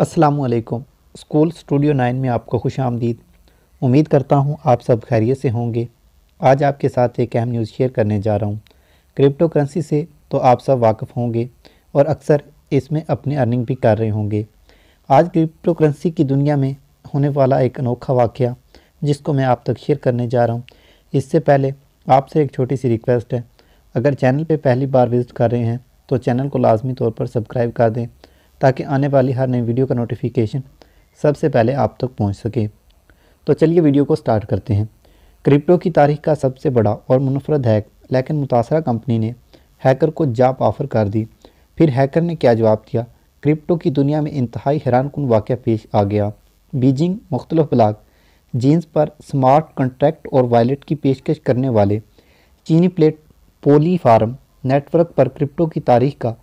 असलकुम school studio nine में आपको खुश आमदीद उम्मीद करता हूँ आप सब खैरियत से होंगे आज आपके साथ एक अहम न्यूज़ शेयर करने जा रहा हूँ क्रिप्टो करेंसी से तो आप सब वाकफ़ होंगे और अक्सर इसमें अपनी अर्निंग भी कर रहे होंगे आज क्रिप्टो करेंसी की दुनिया में होने वाला एक अनोखा वाक़ जिसको मैं आप तक शेयर करने जा रहा हूँ इससे पहले आपसे एक छोटी सी रिक्वेस्ट है अगर चैनल पर पहली बार विज़िट कर रहे हैं तो चैनल को लाजमी तौर पर सब्सक्राइब कर दें ताकि आने वाली हर नई वीडियो का नोटिफिकेशन सबसे पहले आप तक पहुंच सके तो चलिए वीडियो को स्टार्ट करते हैं क्रिप्टो की तारीख का सबसे बड़ा और मुनफरद हैक लेकिन मुतासरा कंपनी ने हैकर को जाप ऑफर कर दी फिर हैकर ने क्या जवाब दिया क्रिप्टो की दुनिया में इंतहाई हैरान कन वाक़ पेश आ गया बीजिंग मुख्तलफ ब्लाक जीन्स पर स्मार्ट कंट्रैक्ट और वॉलेट की पेशकश करने वाले चीनी प्लेट पोली फार्म नेटवर्क पर क्रिप्टो की तारीख का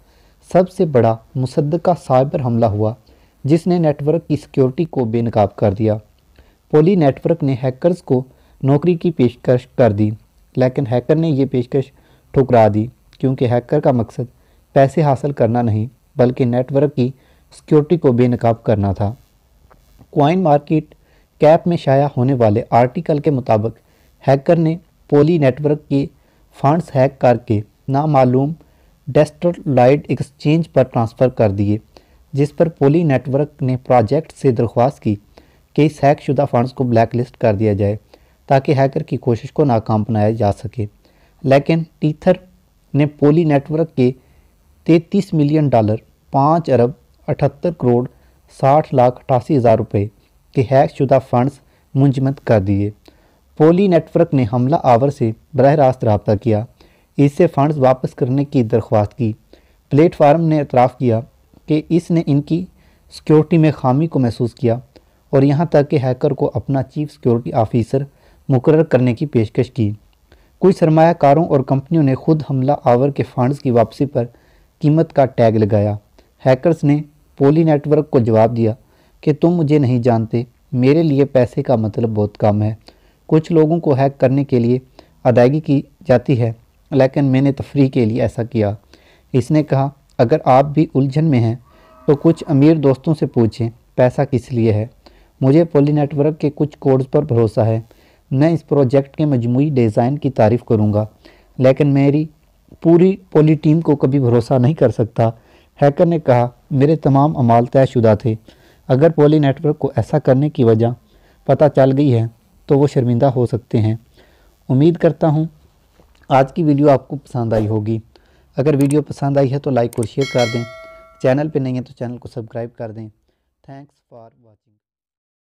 सबसे बड़ा मुसद्द का साइबर हमला हुआ जिसने नेटवर्क की सिक्योरिटी को बेनकाब कर दिया पोली नेटवर्क ने हैकर्स को नौकरी की पेशकश कर दी लेकिन हैकर ने यह पेशकश ठुकरा दी क्योंकि हैकर का मकसद पैसे हासिल करना नहीं बल्कि नेटवर्क की सिक्योरिटी को बेनकाब करना था क्वाइन मार्केट कैप में शाया होने वाले आर्टिकल के मुताबिक हैकर ने पोली नेटवर्क के फंड्स हैक करके नामालूम डेस्ट्रोलाइड एक्सचेंज पर ट्रांसफ़र कर दिए जिस पर पोली नेटवर्क ने प्रोजेक्ट से दरख्वास्त की कि इस हैकशुदा फंड्स को ब्लैक लिस्ट कर दिया जाए ताकि हैकर की कोशिश को नाकाम बनाया जा सके लेकिन टीथर ने पोली नेटवर्क के 33 मिलियन डॉलर 5 अरब 78 करोड़ 60 लाख अठासी हज़ार रुपये के हैकशुदा फंड्स मुंजमद कर दिए पोली नेटवर्क ने हमला आवर से बरह रास्त रबता किया इससे फ़ंड्स वापस करने की दरख्वास्त की प्लेटफार्म ने एतराफ़ किया कि इसने इनकी सिक्योरिटी में खामी को महसूस किया और यहाँ तक कि हैकर को अपना चीफ सिक्योरिटी ऑफिसर मुकर करने की पेशकश की कुछ सरमाकारों और कंपनियों ने खुद हमला आवर के फंड्स की वापसी पर कीमत का टैग लगाया हैकर्स ने पोली नेटवर्क को जवाब दिया कि तुम मुझे नहीं जानते मेरे लिए पैसे का मतलब बहुत कम है कुछ लोगों को हैक करने के लिए अदायगी की जाती है लेकिन मैंने तफरी के लिए ऐसा किया इसने कहा अगर आप भी उलझन में हैं तो कुछ अमीर दोस्तों से पूछें पैसा किस लिए है मुझे पोली नेटवर्क के कुछ कोड्स पर भरोसा है मैं इस प्रोजेक्ट के मजमू डिज़ाइन की तारीफ़ करूँगा लेकिन मेरी पूरी पोली टीम को कभी भरोसा नहीं कर सकता हैकर ने कहा मेरे तमाम अमाल तयशुदा थे अगर पोली नेटवर्क को ऐसा करने की वजह पता चल गई है तो वो शर्मिंदा हो सकते हैं उम्मीद करता हूँ आज की वीडियो आपको पसंद आई होगी अगर वीडियो पसंद आई है तो लाइक और शेयर कर दें चैनल पे नहीं है तो चैनल को सब्सक्राइब कर दें थैंक्स फॉर वॉचिंग